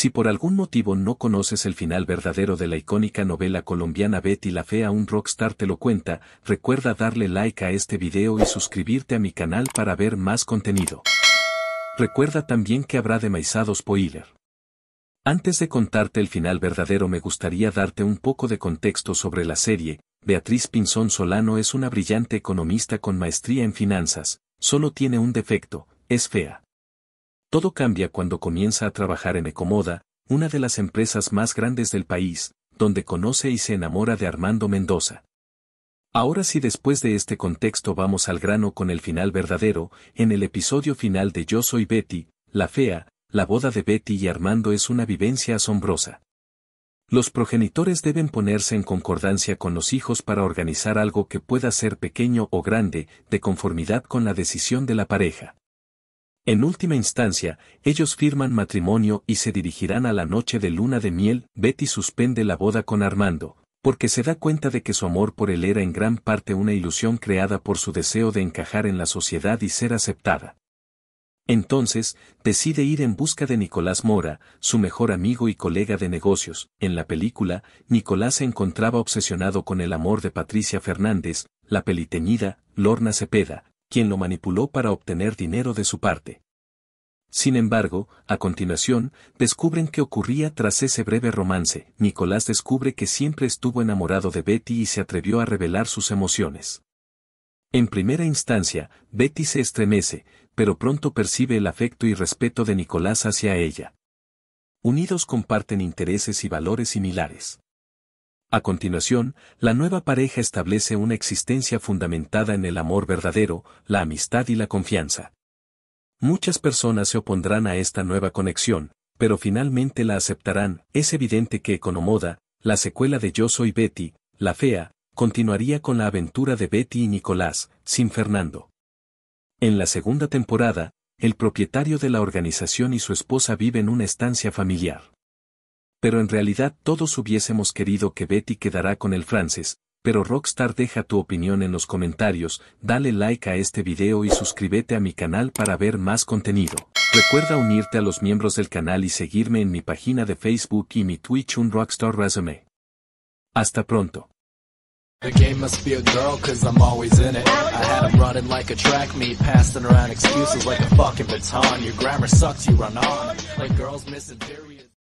Si por algún motivo no conoces el final verdadero de la icónica novela colombiana Betty la Fea un rockstar te lo cuenta, recuerda darle like a este video y suscribirte a mi canal para ver más contenido. Recuerda también que habrá de spoiler. Antes de contarte el final verdadero me gustaría darte un poco de contexto sobre la serie, Beatriz Pinzón Solano es una brillante economista con maestría en finanzas, solo tiene un defecto, es fea. Todo cambia cuando comienza a trabajar en Ecomoda, una de las empresas más grandes del país, donde conoce y se enamora de Armando Mendoza. Ahora sí después de este contexto vamos al grano con el final verdadero, en el episodio final de Yo Soy Betty, La Fea, la boda de Betty y Armando es una vivencia asombrosa. Los progenitores deben ponerse en concordancia con los hijos para organizar algo que pueda ser pequeño o grande, de conformidad con la decisión de la pareja. En última instancia, ellos firman matrimonio y se dirigirán a la noche de luna de miel. Betty suspende la boda con Armando, porque se da cuenta de que su amor por él era en gran parte una ilusión creada por su deseo de encajar en la sociedad y ser aceptada. Entonces, decide ir en busca de Nicolás Mora, su mejor amigo y colega de negocios. En la película, Nicolás se encontraba obsesionado con el amor de Patricia Fernández, la peliteñida, Lorna Cepeda, quien lo manipuló para obtener dinero de su parte. Sin embargo, a continuación, descubren qué ocurría tras ese breve romance. Nicolás descubre que siempre estuvo enamorado de Betty y se atrevió a revelar sus emociones. En primera instancia, Betty se estremece, pero pronto percibe el afecto y respeto de Nicolás hacia ella. Unidos comparten intereses y valores similares. A continuación, la nueva pareja establece una existencia fundamentada en el amor verdadero, la amistad y la confianza. Muchas personas se opondrán a esta nueva conexión, pero finalmente la aceptarán. Es evidente que Economoda, la secuela de Yo Soy Betty, la fea, continuaría con la aventura de Betty y Nicolás, sin Fernando. En la segunda temporada, el propietario de la organización y su esposa viven en una estancia familiar pero en realidad todos hubiésemos querido que Betty quedara con el francés, pero Rockstar deja tu opinión en los comentarios, dale like a este video y suscríbete a mi canal para ver más contenido. Recuerda unirte a los miembros del canal y seguirme en mi página de Facebook y mi Twitch un Rockstar Resume. Hasta pronto.